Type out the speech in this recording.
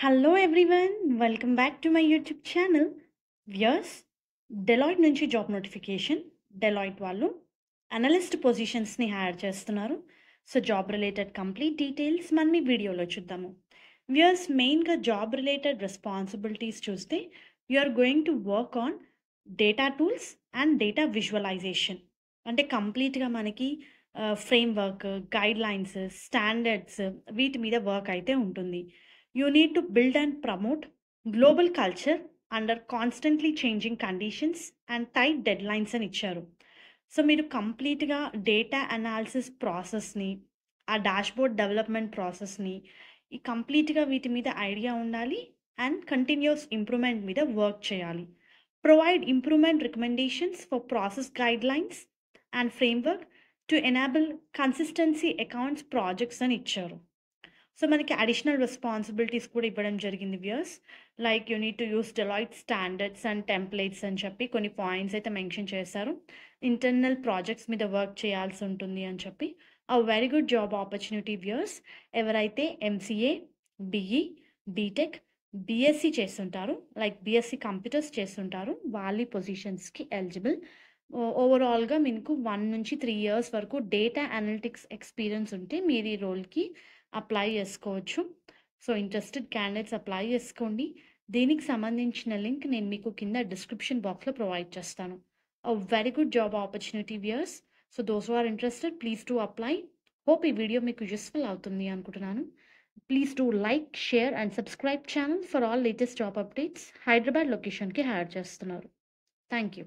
hello everyone welcome back to my YouTube channel viewers Deloitte నుంచి job notification Deloitte వాళ్ళు analyst పొజిషన్స్ని hire చేస్తున్నారు so job related complete details మనం ఈ వీడియోలో చూద్దాము వ్యూర్స్ మెయిన్గా జాబ్ రిలేటెడ్ రెస్పాన్సిబిలిటీస్ చూస్తే you are going to work on data tools and data visualization అంటే కంప్లీట్గా మనకి framework guidelines standards వీటి మీద వర్క్ అయితే ఉంటుంది you need to build and promote global culture under constantly changing conditions and tight deadlines అని ఇచ్చారు so మీరు కంప్లీట్గా డేటా అనాలిసిస్ ప్రాసెస్ని ఆ డాష్బోర్డ్ డెవలప్మెంట్ ప్రాసెస్ని ఈ కంప్లీట్గా వీటి మీద ఐడియా ఉండాలి అండ్ కంటిన్యూస్ ఇంప్రూవ్మెంట్ మీద వర్క్ చేయాలి provide improvement recommendations for process guidelines and framework to enable consistency accounts projects అని ఇచ్చారు సో మనకి అడిషనల్ రెస్పాన్సిబిలిటీస్ కూడా ఇవ్వడం జరిగింది viewers like you need to use Deloitte standards and templates అని చెప్పి కొన్ని పాయింట్స్ అయితే మెన్షన్ చేశారు ఇంటర్నల్ ప్రాజెక్ట్స్ మీద వర్క్ చేయాల్సి ఉంటుంది అని చెప్పి uh very good job opportunity viewers ఎవరైతే ఎంసీఏ బిఈ బీటెక్ బీఎస్సీ చేస్తుంటారు లైక్ బీఎస్సీ కంప్యూటర్స్ చేస్తుంటారు వాళ్ళ పొజిషన్స్కి ఎలిజిబుల్ ఓవరాల్గా మీకు వన్ నుంచి త్రీ ఇయర్స్ వరకు డేటా అనలిటిక్స్ ఎక్స్పీరియన్స్ ఉంటే మీరు ఈ రోల్కి అప్లై చేసుకోవచ్చు సో ఇంట్రెస్టెడ్ క్యాండిడేట్స్ అప్లై చేసుకోండి దీనికి సంబంధించిన లింక్ నేను మీకు కింద డిస్క్రిప్షన్ బాక్స్లో ప్రొవైడ్ చేస్తాను very good job opportunity viewers so those are interested please to apply hope ఈ వీడియో మీకు యూస్ఫుల్ అవుతుంది అనుకుంటున్నాను please to like share and subscribe channel for all latest job updates Hyderabad లొకేషన్కి హైర్ చేస్తున్నారు థ్యాంక్ యూ